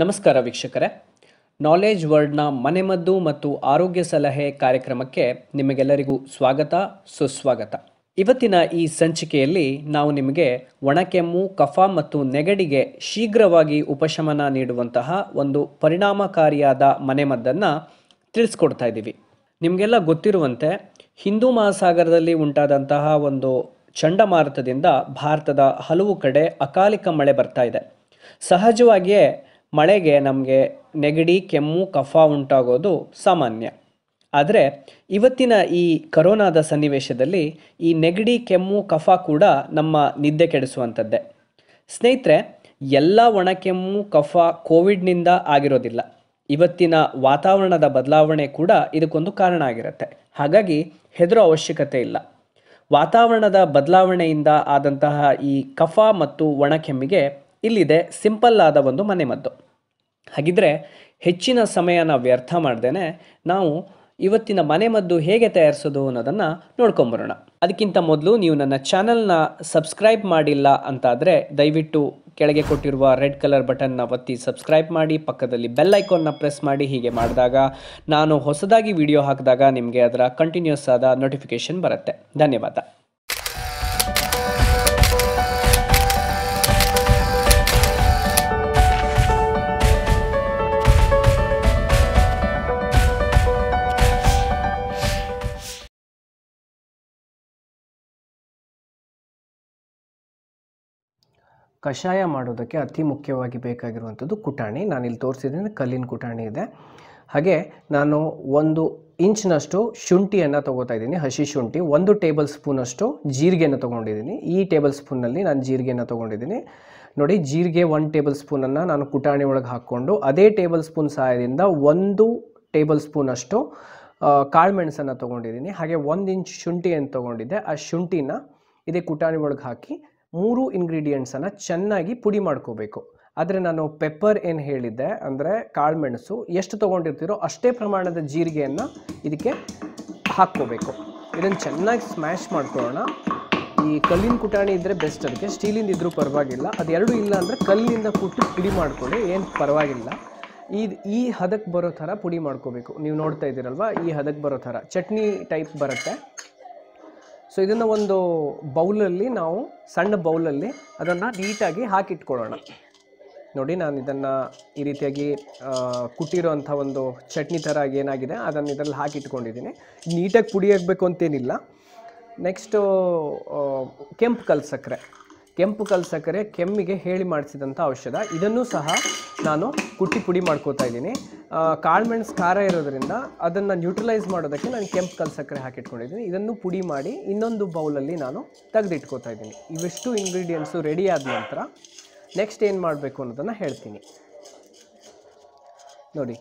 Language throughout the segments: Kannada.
ನಮಸ್ಕಾರ ವೀಕ್ಷಕರೇ ನಾಲೆಜ್ ವರ್ಡ್ನ ಮನೆಮದ್ದು ಮತ್ತು ಆರೋಗ್ಯ ಸಲಹೆ ಕಾರ್ಯಕ್ರಮಕ್ಕೆ ನಿಮಗೆಲ್ಲರಿಗೂ ಸ್ವಾಗತ ಸುಸ್ವಾಗತ ಇವತ್ತಿನ ಈ ಸಂಚಿಕೆಯಲ್ಲಿ ನಾವು ನಿಮಗೆ ಒಣಕೆಮ್ಮು ಕಫ ಮತ್ತು ನೆಗಡಿಗೆ ಶೀಘ್ರವಾಗಿ ಉಪಶಮನ ನೀಡುವಂತಹ ಒಂದು ಪರಿಣಾಮಕಾರಿಯಾದ ಮನೆಮದ್ದನ್ನು ತಿಳಿಸ್ಕೊಡ್ತಾ ಇದ್ದೀವಿ ನಿಮಗೆಲ್ಲ ಗೊತ್ತಿರುವಂತೆ ಹಿಂದೂ ಮಹಾಸಾಗರದಲ್ಲಿ ಉಂಟಾದಂತಹ ಒಂದು ಚಂಡಮಾರುತದಿಂದ ಭಾರತದ ಹಲವು ಕಡೆ ಅಕಾಲಿಕ ಮಳೆ ಬರ್ತಾ ಇದೆ ಸಹಜವಾಗಿಯೇ ಮಳೆಗೆ ನಮಗೆ ನೆಗಡಿ ಕೆಮ್ಮು ಕಫ ಉಂಟಾಗೋದು ಸಾಮಾನ್ಯ ಆದರೆ ಇವತ್ತಿನ ಈ ಕರೋನಾದ ಸನ್ನಿವೇಶದಲ್ಲಿ ಈ ನೆಗಡಿ ಕೆಮ್ಮು ಕಫ ಕೂಡ ನಮ್ಮ ನಿದ್ದೆ ಕೆಡಿಸುವಂಥದ್ದೇ ಸ್ನೇಹಿತರೆ ಎಲ್ಲ ಕೆಮ್ಮು ಕಫ ಕೋವಿಡ್ನಿಂದ ಆಗಿರೋದಿಲ್ಲ ಇವತ್ತಿನ ವಾತಾವರಣದ ಬದಲಾವಣೆ ಕೂಡ ಇದಕ್ಕೊಂದು ಕಾರಣ ಆಗಿರುತ್ತೆ ಹಾಗಾಗಿ ಹೆದರೋ ಅವಶ್ಯಕತೆ ಇಲ್ಲ ವಾತಾವರಣದ ಬದಲಾವಣೆಯಿಂದ ಆದಂತಹ ಈ ಕಫ ಮತ್ತು ಕೆಮ್ಮಿಗೆ ಇಲ್ಲಿದೆ ಸಿಂಪಲ್ ಆದ ಒಂದು ಮನೆಮದ್ದು ಹಾಗಿದ್ರೆ ಹೆಚ್ಚಿನ ಸಮಯನ ವ್ಯರ್ಥ ಮಾಡ್ದೇನೆ ನಾವು ಇವತ್ತಿನ ಮನೆಮದ್ದು ಹೇಗೆ ತಯಾರಿಸೋದು ಅನ್ನೋದನ್ನು ನೋಡ್ಕೊಂಬರೋಣ ಅದಕ್ಕಿಂತ ಮೊದಲು ನೀವು ನನ್ನ ಚಾನಲ್ನ ಸಬ್ಸ್ಕ್ರೈಬ್ ಮಾಡಿಲ್ಲ ಅಂತಾದರೆ ದಯವಿಟ್ಟು ಕೆಳಗೆ ಕೊಟ್ಟಿರುವ ರೆಡ್ ಕಲರ್ ಬಟನ್ನ ಒತ್ತಿ ಸಬ್ಸ್ಕ್ರೈಬ್ ಮಾಡಿ ಪಕ್ಕದಲ್ಲಿ ಬೆಲ್ ಐಕಾನ್ನ ಪ್ರೆಸ್ ಮಾಡಿ ಹೀಗೆ ಮಾಡಿದಾಗ ನಾನು ಹೊಸದಾಗಿ ವಿಡಿಯೋ ಹಾಕಿದಾಗ ನಿಮಗೆ ಅದರ ಕಂಟಿನ್ಯೂಸ್ ಆದ ನೋಟಿಫಿಕೇಷನ್ ಬರುತ್ತೆ ಧನ್ಯವಾದ ಕಷಾಯ ಮಾಡೋದಕ್ಕೆ ಅತಿ ಮುಖ್ಯವಾಗಿ ಬೇಕಾಗಿರುವಂಥದ್ದು ಕುಟಾಣಿ ನಾನಿಲ್ಲಿ ತೋರಿಸಿದ್ದೀನಿ ಕಲ್ಲಿನ ಕುಟಾಣಿ ಇದೆ ಹಾಗೆ ನಾನು ಒಂದು ಇಂಚಿನಷ್ಟು ಶುಂಠಿಯನ್ನು ತೊಗೋತಾ ಇದ್ದೀನಿ ಹಸಿ ಶುಂಠಿ ಒಂದು ಟೇಬಲ್ ಸ್ಪೂನಷ್ಟು ಜೀರಿಗೆಯನ್ನು ತೊಗೊಂಡಿದ್ದೀನಿ ಈ ಟೇಬಲ್ ಸ್ಪೂನಲ್ಲಿ ನಾನು ಜೀರಿಗೆಯನ್ನು ತೊಗೊಂಡಿದ್ದೀನಿ ನೋಡಿ ಜೀರಿಗೆ ಒಂದು ಟೇಬಲ್ ಸ್ಪೂನನ್ನು ನಾನು ಕುಟಾಣಿ ಒಳಗೆ ಹಾಕ್ಕೊಂಡು ಅದೇ ಟೇಬಲ್ ಸ್ಪೂನ್ ಸಹಾಯದಿಂದ ಒಂದು ಟೇಬಲ್ ಸ್ಪೂನಷ್ಟು ಕಾಳುಮೆಣಸನ್ನು ತೊಗೊಂಡಿದ್ದೀನಿ ಹಾಗೆ ಒಂದು ಇಂಚ್ ಶುಂಠಿಯನ್ನು ತೊಗೊಂಡಿದ್ದೆ ಆ ಶುಂಠಿನ ಇದೇ ಕುಟಾಣಿ ಒಳಗೆ ಹಾಕಿ ಮೂರು ಇಂಗ್ರೀಡಿಯೆಂಟ್ಸನ್ನು ಚೆನ್ನಾಗಿ ಪುಡಿ ಮಾಡ್ಕೋಬೇಕು ಆದರೆ ನಾನು ಪೆಪ್ಪರ್ ಏನು ಹೇಳಿದ್ದೆ ಅಂದರೆ ಕಾಳುಮೆಣಸು ಎಷ್ಟು ತೊಗೊಂಡಿರ್ತೀರೋ ಅಷ್ಟೇ ಪ್ರಮಾಣದ ಜೀರಿಗೆಯನ್ನು ಇದಕ್ಕೆ ಹಾಕ್ಕೋಬೇಕು ಇದನ್ನು ಚೆನ್ನಾಗಿ ಸ್ಮ್ಯಾಶ್ ಮಾಡ್ಕೊಳ್ಳೋಣ ಈ ಕಲ್ಲಿನ ಕುಟಾಣಿ ಇದ್ದರೆ ಬೆಸ್ಟ್ ಅದಕ್ಕೆ ಸ್ಟೀಲಿಂದ ಇದ್ದರೂ ಪರವಾಗಿಲ್ಲ ಅದೆರಡೂ ಇಲ್ಲ ಅಂದರೆ ಕಲ್ಲಿಂದ ಕುಟ್ಟು ಪುಡಿ ಮಾಡಿಕೊಳ್ಳಿ ಏನು ಪರವಾಗಿಲ್ಲ ಇದು ಈ ಹದಕ್ಕೆ ಬರೋ ಥರ ಪುಡಿ ಮಾಡ್ಕೋಬೇಕು ನೀವು ನೋಡ್ತಾ ಇದ್ದೀರಲ್ವ ಈ ಹದಕ್ಕೆ ಬರೋ ಥರ ಚಟ್ನಿ ಟೈಪ್ ಬರುತ್ತೆ ಸೊ ಇದನ್ನು ಒಂದು ಬೌಲಲ್ಲಿ ನಾವು ಸಣ್ಣ ಬೌಲಲ್ಲಿ ಅದನ್ನು ನೀಟಾಗಿ ಹಾಕಿಟ್ಕೊಳ್ಳೋಣ ನೋಡಿ ನಾನು ಇದನ್ನು ಈ ರೀತಿಯಾಗಿ ಅಂಥ ಒಂದು ಚಟ್ನಿ ಥರ ಏನಾಗಿದೆ ಅದನ್ನು ಇದರಲ್ಲಿ ಹಾಕಿಟ್ಕೊಂಡಿದ್ದೀನಿ ನೀಟಾಗಿ ಪುಡಿಯಾಗಬೇಕು ಅಂತೇನಿಲ್ಲ ನೆಕ್ಸ್ಟು ಕೆಂಪು ಕಲ್ಸಕ್ಕರೆ ಕೆಂಪು ಸಕ್ಕರೆ ಕೆಮ್ಮಿಗೆ ಹೇಳಿ ಮಾಡಿಸಿದಂಥ ಔಷಧ ಇದನ್ನು ಸಹ ನಾನು ಕುಟ್ಟಿ ಪುಡಿ ಮಾಡ್ಕೋತಾ ಇದ್ದೀನಿ ಕಾಳುಮೆಣಸು ಖಾರ ಇರೋದರಿಂದ ಅದನ್ನು ನ್ಯೂಟ್ರಲೈಸ್ ಮಾಡೋದಕ್ಕೆ ನಾನು ಕೆಂಪು ಸಕ್ಕರೆ ಹಾಕಿಟ್ಕೊಂಡಿದ್ದೀನಿ ಇದನ್ನು ಪುಡಿ ಮಾಡಿ ಇನ್ನೊಂದು ಬೌಲಲ್ಲಿ ನಾನು ತೆಗೆದಿಟ್ಕೋತಾ ಇದ್ದೀನಿ ಇವೆಷ್ಟು ಇಂಗ್ರೀಡಿಯೆಂಟ್ಸು ರೆಡಿ ಆದ ನಂತರ ನೆಕ್ಸ್ಟ್ ಏನು ಮಾಡಬೇಕು ಅನ್ನೋದನ್ನು ಹೇಳ್ತೀನಿ ನೋಡಿ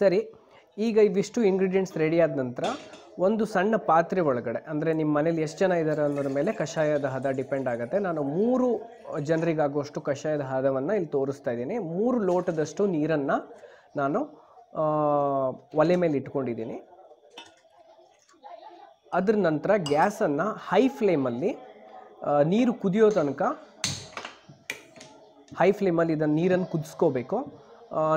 ಸರಿ ಈಗ ಇವಿಷ್ಟು ಇಂಗ್ರೀಡಿಯೆಂಟ್ಸ್ ರೆಡಿ ಆದ ನಂತರ ಒಂದು ಸಣ್ಣ ಪಾತ್ರೆ ಒಳಗಡೆ ಅಂದರೆ ನಿಮ್ಮ ಮನೇಲಿ ಎಷ್ಟು ಜನ ಇದ್ದಾರೆ ಅನ್ನೋದ್ರ ಮೇಲೆ ಕಷಾಯದ ಹದ ಡಿಪೆಂಡ್ ಆಗುತ್ತೆ ನಾನು ಮೂರು ಜನರಿಗಾಗುವಷ್ಟು ಕಷಾಯದ ಹದವನ್ನು ಇಲ್ಲಿ ತೋರಿಸ್ತಾ ಇದ್ದೀನಿ ಮೂರು ಲೋಟದಷ್ಟು ನೀರನ್ನು ನಾನು ಒಲೆ ಮೇಲೆ ಇಟ್ಕೊಂಡಿದ್ದೀನಿ ಅದ್ರ ನಂತರ ಗ್ಯಾಸನ್ನು ಹೈ ಫ್ಲೇಮಲ್ಲಿ ನೀರು ಕುದಿಯೋ ತನಕ ಹೈ ಫ್ಲೇಮಲ್ಲಿ ಇದನ್ನು ನೀರನ್ನು ಕುದಿಸ್ಕೋಬೇಕು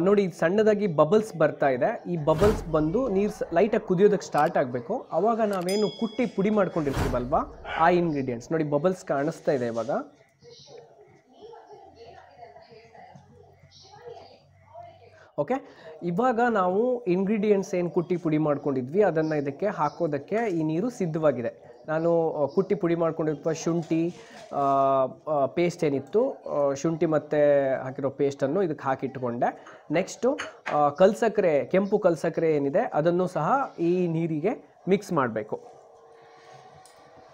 ನೋಡಿ ಸಣ್ಣದಾಗಿ ಬಬಲ್ಸ್ ಬರ್ತಾ ಇದೆ ಈ ಬಬಲ್ಸ್ ಬಂದು ನೀರು ಲೈಟಾಗಿ ಕುದಿಯೋದಕ್ಕೆ ಸ್ಟಾರ್ಟ್ ಆಗಬೇಕು ಆವಾಗ ನಾವೇನು ಕುಟ್ಟಿ ಪುಡಿ ಮಾಡ್ಕೊಂಡಿರ್ತೀವಲ್ವಾ ಆ ಇಂಗ್ರೀಡಿಯೆಂಟ್ಸ್ ನೋಡಿ ಬಬಲ್ಸ್ ಕಾಣಿಸ್ತಾ ಇದೆ ಇವಾಗ ಓಕೆ ಇವಾಗ ನಾವು ಇಂಗ್ರೀಡಿಯೆಂಟ್ಸ್ ಏನು ಕುಟ್ಟಿ ಪುಡಿ ಮಾಡ್ಕೊಂಡಿದ್ವಿ ಅದನ್ನು ಇದಕ್ಕೆ ಹಾಕೋದಕ್ಕೆ ಈ ನೀರು ಸಿದ್ಧವಾಗಿದೆ ನಾನು ಕುಟ್ಟಿ ಪುಡಿ ಮಾಡ್ಕೊಂಡಿರುವ ಶುಂಠಿ ಪೇಸ್ಟ್ ಏನಿತ್ತು ಶುಂಠಿ ಮತ್ತು ಹಾಕಿರೋ ಪೇಸ್ಟನ್ನು ಇದಕ್ಕೆ ಹಾಕಿಟ್ಕೊಂಡೆ ನೆಕ್ಸ್ಟು ಕಲ್ಸಕ್ಕರೆ ಕೆಂಪು ಕಲ್ಸಕ್ಕರೆ ಏನಿದೆ ಅದನ್ನು ಸಹ ಈ ನೀರಿಗೆ ಮಿಕ್ಸ್ ಮಾಡಬೇಕು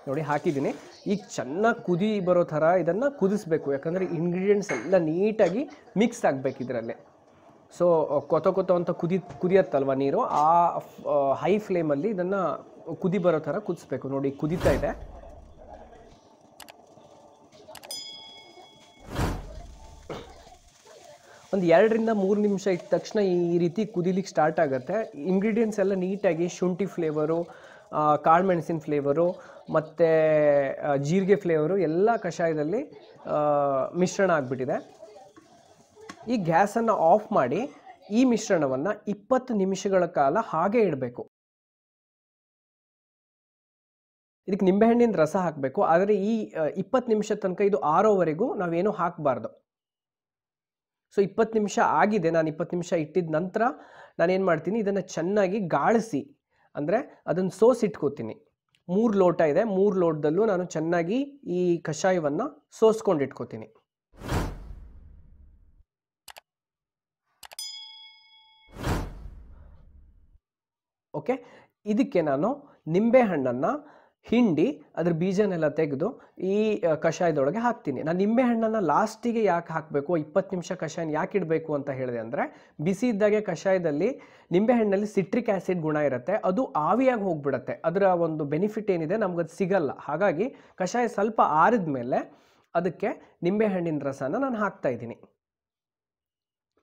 ನೋಡಿ ಹಾಕಿದ್ದೀನಿ ಈಗ ಚೆನ್ನಾಗಿ ಕುದಿ ಬರೋ ಥರ ಇದನ್ನು ಕುದಿಸ್ಬೇಕು ಯಾಕಂದರೆ ಇಂಗ್ರೀಡಿಯೆಂಟ್ಸ್ ಎಲ್ಲ ನೀಟಾಗಿ ಮಿಕ್ಸ್ ಆಗಬೇಕು ಇದರಲ್ಲಿ ಸೊ ಕೊತ ಕೊತ ಅಂತ ಕುದಿ ಕುದಿಯತ್ತಲ್ವ ನೀರು ಆ ಹೈ ಫ್ಲೇಮಲ್ಲಿ ಇದನ್ನು ಕುದಿ ಬರೋ ಥರ ಕುದಿಸ್ಬೇಕು ನೋಡಿ ಕುದೀತಾ ಇದೆ ಒಂದು ಎರಡರಿಂದ ಮೂರು ನಿಮಿಷ ಇಟ್ಟ ತಕ್ಷಣ ಈ ರೀತಿ ಕುದಿಲಿಕ್ಕೆ ಸ್ಟಾರ್ಟ್ ಆಗುತ್ತೆ ಇಂಗ್ರೀಡಿಯೆಂಟ್ಸ್ ಎಲ್ಲ ನೀಟಾಗಿ ಶುಂಠಿ ಫ್ಲೇವರು ಕಾಳು ಮೆಣಸಿನ ಫ್ಲೇವರು ಮತ್ತು ಜೀರಿಗೆ ಫ್ಲೇವರು ಎಲ್ಲ ಕಷಾಯದಲ್ಲಿ ಮಿಶ್ರಣ ಆಗಿಬಿಟ್ಟಿದೆ ಈ ಗ್ಯಾಸನ್ನು ಆಫ್ ಮಾಡಿ ಈ ಮಿಶ್ರಣವನ್ನು ಇಪ್ಪತ್ತು ನಿಮಿಷಗಳ ಕಾಲ ಹಾಗೆ ಇಡಬೇಕು ಇದಕ್ಕೆ ನಿಂಬೆಹಣ್ಣಿನ ರಸ ಹಾಕಬೇಕು ಆದರೆ ಈ ಇಪ್ಪತ್ತು ನಿಮಿಷ ತನಕ ಇದು ಆರೋವರೆಗೂ ನಾವೇನು ಹಾಕಬಾರ್ದು ಸೊ ಇಪ್ಪತ್ತು ನಿಮಿಷ ಆಗಿದೆ ನಾನು ಇಪ್ಪತ್ತು ನಿಮಿಷ ಇಟ್ಟಿದ ನಂತರ ನಾನೇನು ಮಾಡ್ತೀನಿ ಇದನ್ನು ಚೆನ್ನಾಗಿ ಗಾಳಿಸಿ ಅಂದರೆ ಅದನ್ನು ಸೋಸಿಟ್ಕೋತೀನಿ ಮೂರು ಲೋಟ ಇದೆ ಮೂರು ಲೋಟದಲ್ಲೂ ನಾನು ಚೆನ್ನಾಗಿ ಈ ಕಷಾಯವನ್ನು ಸೋಸ್ಕೊಂಡು ಇಟ್ಕೋತೀನಿ ಓಕೆ ಇದಕ್ಕೆ ನಾನು ನಿಂಬೆಹಣ್ಣನ್ನು ಹಿಂಡಿ ಅದ್ರ ಬೀಜನೆಲ್ಲ ತೆಗೆದು ಈ ಕಷಾಯದೊಳಗೆ ಹಾಕ್ತೀನಿ ನಾನು ಹಣ್ಣನ್ನು ಲಾಸ್ಟಿಗೆ ಯಾಕೆ ಹಾಕಬೇಕು ಇಪ್ಪತ್ತು ನಿಮಿಷ ಕಷಾಯನ ಯಾಕೆ ಇಡಬೇಕು ಅಂತ ಹೇಳಿದೆ ಅಂದರೆ ಬಿಸಿ ಇದ್ದಾಗೆ ಕಷಾಯದಲ್ಲಿ ನಿಂಬೆಹಣ್ಣಲ್ಲಿ ಸಿಟ್ರಿಕ್ ಆ್ಯಸಿಡ್ ಗುಣ ಇರುತ್ತೆ ಅದು ಆವಿಯಾಗಿ ಹೋಗ್ಬಿಡತ್ತೆ ಅದರ ಒಂದು ಬೆನಿಫಿಟ್ ಏನಿದೆ ಅದು ಸಿಗಲ್ಲ ಹಾಗಾಗಿ ಕಷಾಯ ಸ್ವಲ್ಪ ಆರಿದ ಮೇಲೆ ಅದಕ್ಕೆ ನಿಂಬೆಹಣ್ಣಿನ ರಸನ ನಾನು ಹಾಕ್ತಾ ಇದ್ದೀನಿ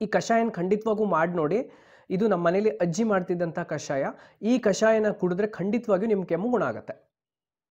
ಈ ಕಷಾಯನ ಖಂಡಿತವಾಗೂ ಮಾಡಿ ನೋಡಿ ಇದು ನಮ್ಮ ಮನೇಲಿ ಅಜ್ಜಿ ಮಾಡ್ತಿದ್ದಂಥ ಕಷಾಯ ಈ ಕಷಾಯನ ಕುಡಿದ್ರೆ ಖಂಡಿತವಾಗಿಯೂ ನಿಮ್ಮ ಕೆಮ್ಮು ಗುಣ ಆಗುತ್ತೆ